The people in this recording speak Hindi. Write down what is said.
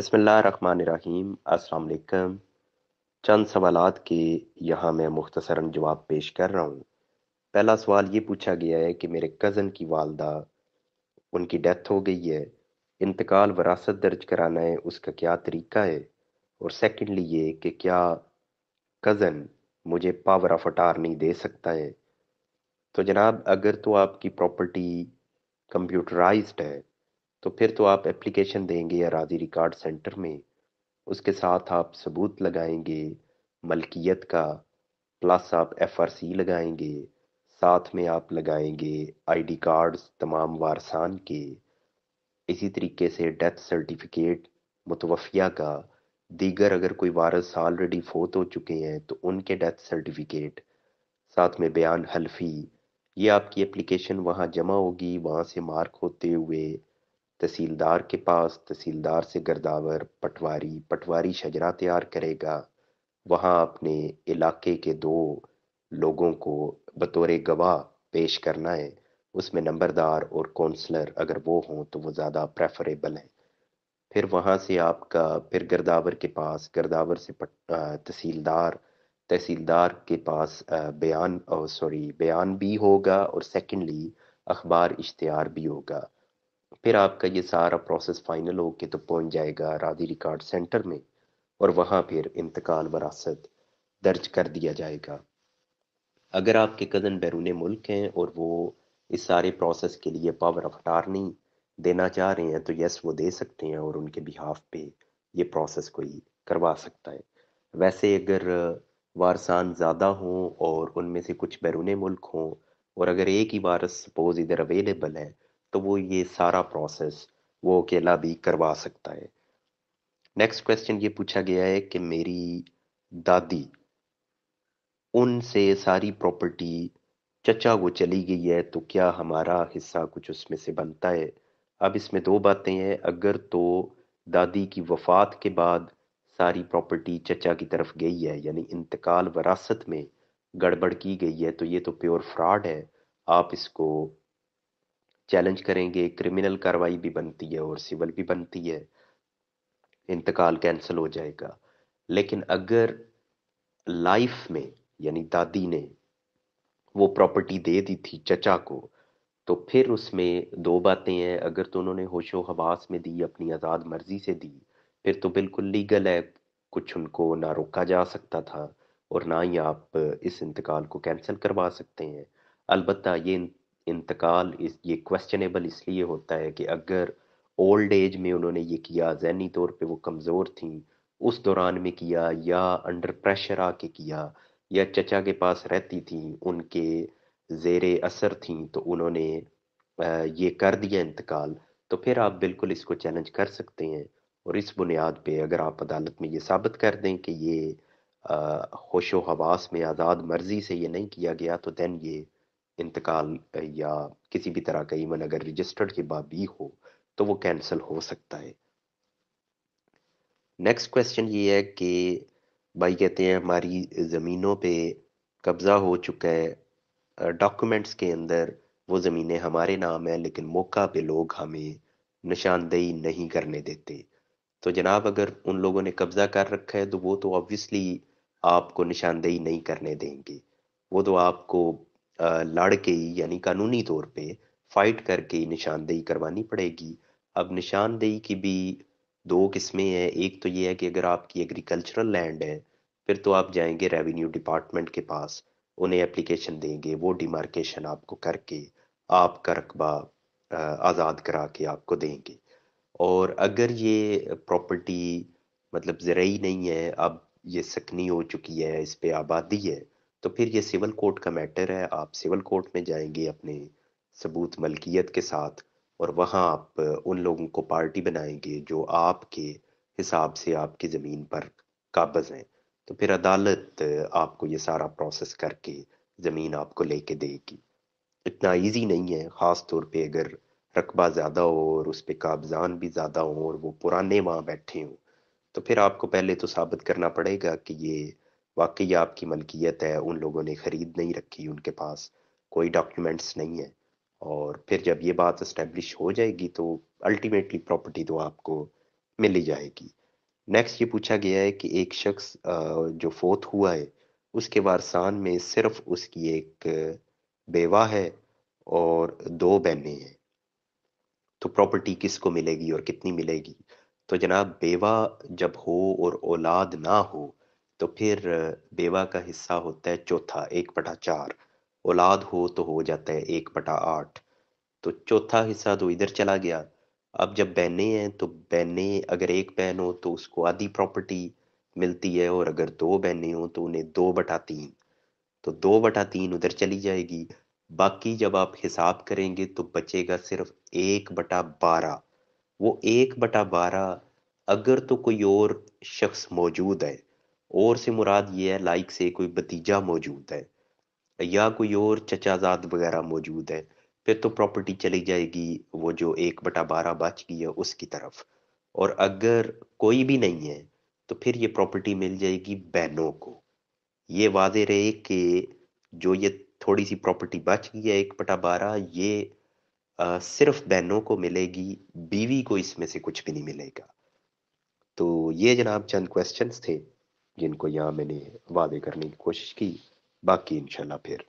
बसमीम असलकम चंद सवाल के यहाँ मैं मुख्तसरा जवाब पेश कर रहा हूँ पहला सवाल ये पूछा गया है कि मेरे कज़न की वालदा उनकी डेथ हो गई है इंतकाल वरासत दर्ज कराना है उसका क्या तरीका है और सेकेंडली ये कि क्या कज़न मुझे पावर ऑफ अटारनी दे सकता है तो जनाब अगर तो आपकी प्रॉपर्टी कंप्यूटराइज्ड है तो फिर तो आप एप्लीकेशन देंगे अराजी रिकॉर्ड सेंटर में उसके साथ आप सबूत लगाएंगे मलकियत का प्लस आप एफआरसी लगाएंगे साथ में आप लगाएंगे आईडी कार्ड्स तमाम वारसान के इसी तरीके से डेथ सर्टिफिकेट मुतवफ़िया का दीगर अगर कोई वारस ऑलरेडी फोत हो चुके हैं तो उनके डेथ सर्टिफिकेट साथ में बयान हल्फी ये आपकी एप्लीकेशन वहाँ जमा होगी वहाँ से मार्क होते हुए तहसीलदार के पास तहसीलदार से गर्दावर पटवारी पटवारी शजरा तैयार करेगा वहाँ अपने इलाके के दो लोगों को बतौर गवाह पेश करना है उसमें नंबरदार और कौंसलर अगर वो हों तो वो ज़्यादा प्रेफरेबल हैं फिर वहाँ से आपका फिर गर्दावर के पास गर्दावर से तहसीलदार तहसीलदार के पास बयान सॉरी बयान भी होगा और सेकेंडली अखबार इश्तहार भी होगा फिर आपका ये सारा प्रोसेस फाइनल होके तो पहुंच जाएगा राधी रिकॉर्ड सेंटर में और वहाँ फिर इंतकाल वरासत दर्ज कर दिया जाएगा अगर आपके कज़न बैरून मुल्क हैं और वो इस सारे प्रोसेस के लिए पावर ऑफ अटारनी देना चाह रहे हैं तो यस वो दे सकते हैं और उनके बिहाफ पे ये प्रोसेस कोई करवा सकता है वैसे अगर वारसान ज़्यादा हों और उनमें से कुछ बैरून मुल्क हों और अगर एक ही वारस सपोज़ इधर अवेलेबल है तो वो ये सारा प्रोसेस वो अकेला भी करवा सकता है नेक्स्ट क्वेश्चन ये पूछा गया है कि मेरी दादी उनसे सारी प्रॉपर्टी चचा वो चली गई है तो क्या हमारा हिस्सा कुछ उसमें से बनता है अब इसमें दो बातें हैं अगर तो दादी की वफात के बाद सारी प्रॉपर्टी चचा की तरफ गई है यानी इंतकाल वरासत में गड़बड़ की गई है तो ये तो प्योर फ्रॉड है आप इसको चैलेंज करेंगे क्रिमिनल कार्रवाई भी बनती है और सिविल भी बनती है इंतकाल कैंसिल हो जाएगा लेकिन अगर लाइफ में यानी दादी ने वो प्रॉपर्टी दे दी थी चचा को तो फिर उसमें दो बातें हैं अगर तो उन्होंने होशो हवास में दी अपनी आज़ाद मर्जी से दी फिर तो बिल्कुल लीगल है कुछ उनको ना रोका जा सकता था और ना ही आप इस इंतकाल को कैंसिल करवा सकते हैं अलबत् ये इंतकाल इस ये क्वेश्चनेबल इसलिए होता है कि अगर ओल्ड एज में उन्होंने ये किया जहनी तौर पे वो कमज़ोर थी उस दौरान में किया या अंडर प्रेशर आके किया या चचा के पास रहती थी उनके जेर असर थी तो उन्होंने ये कर दिया इंतकाल तो फिर आप बिल्कुल इसको चैलेंज कर सकते हैं और इस बुनियाद पे अगर आप अदालत में ये साबित कर दें कि ये होशो हवास में आज़ाद मर्जी से ये नहीं किया गया तो दैन ये इंतकाल या किसी भी तरह का इवन अगर रजिस्टर्ड के बाद भी हो तो वो कैंसिल हो सकता है नेक्स्ट क्वेश्चन ये है कि भाई कहते हैं हमारी ज़मीनों पे कब्ज़ा हो चुका है डॉक्यूमेंट्स के अंदर वो ज़मीनें हमारे नाम है लेकिन मौका पे लोग हमें निशानदेही नहीं करने देते तो जनाब अगर उन लोगों ने कब्ज़ा कर रखा है तो वो तो ऑब्वियसली आपको निशानदेही नहीं करने देंगे वो तो आपको लड़ के ही यानी कानूनी तौर पे फाइट करके ही निशानदेही करवानी पड़ेगी अब निशानदेही की भी दो किस्में हैं एक तो ये है कि अगर आपकी एग्रीकल्चरल लैंड है फिर तो आप जाएंगे रेवेन्यू डिपार्टमेंट के पास उन्हें एप्लीकेशन देंगे वो डिमार्केशन आपको करके आपका रकबा आज़ाद करा के आपको देंगे और अगर ये प्रॉपर्टी मतलब जरिए नहीं है अब ये सकनी हो चुकी है इस पर आबादी है तो फिर ये सिविल कोर्ट का मैटर है आप सिविल कोर्ट में जाएंगे अपने सबूत मलकियत के साथ और वहाँ आप उन लोगों को पार्टी बनाएंगे जो आपके हिसाब से आपकी ज़मीन पर काबज हैं तो फिर अदालत आपको ये सारा प्रोसेस करके ज़मीन आपको लेके देगी इतना इजी नहीं है ख़ास तौर पे अगर रकबा ज़्यादा हो और उस पर काबजान भी ज़्यादा हो और वो पुराने वहाँ बैठे हों तो फिर आपको पहले तो साबित करना पड़ेगा कि ये वाकई आपकी मलकियत है उन लोगों ने ख़रीद नहीं रखी उनके पास कोई डॉक्यूमेंट्स नहीं है और फिर जब ये बात इस्टेब्लिश हो जाएगी तो अल्टीमेटली प्रॉपर्टी तो आपको मिल ही जाएगी नेक्स्ट ये पूछा गया है कि एक शख्स जो फोत हुआ है उसके वारसान में सिर्फ उसकी एक बेवा है और दो बहनें हैं तो प्रॉपर्टी किसको मिलेगी और कितनी मिलेगी तो जनाब बेवा जब हो और औलाद ना हो तो फिर बेवा का हिस्सा होता है चौथा एक बटा चार औलाद हो तो हो जाता है एक बटा आठ तो चौथा हिस्सा तो इधर चला गया अब जब बहने हैं तो बहने अगर एक बहन हो तो उसको आधी प्रॉपर्टी मिलती है और अगर दो बहनें हो तो उन्हें दो बटा तीन तो दो बटा तीन उधर चली जाएगी बाकी जब आप हिसाब करेंगे तो बचेगा सिर्फ एक बटा बारह वो एक बटा बारह अगर तो कोई और शख्स मौजूद है और से मुराद ये है लाइक से कोई भतीजा मौजूद है या कोई और चचाजाद वगैरह मौजूद है फिर तो प्रॉपर्टी चली जाएगी वो जो एक बटा बारह बच गई है उसकी तरफ और अगर कोई भी नहीं है तो फिर ये प्रॉपर्टी मिल जाएगी बहनों को ये वाज रहे कि जो ये थोड़ी सी प्रॉपर्टी बच गई है एक बटा बारह ये आ, सिर्फ बहनों को मिलेगी बीवी को इसमें से कुछ भी नहीं मिलेगा तो ये जनाब चंद क्वेश्चंस थे जिनको यहाँ मैंने वादे करने की कोशिश की बाकी इनशाला फिर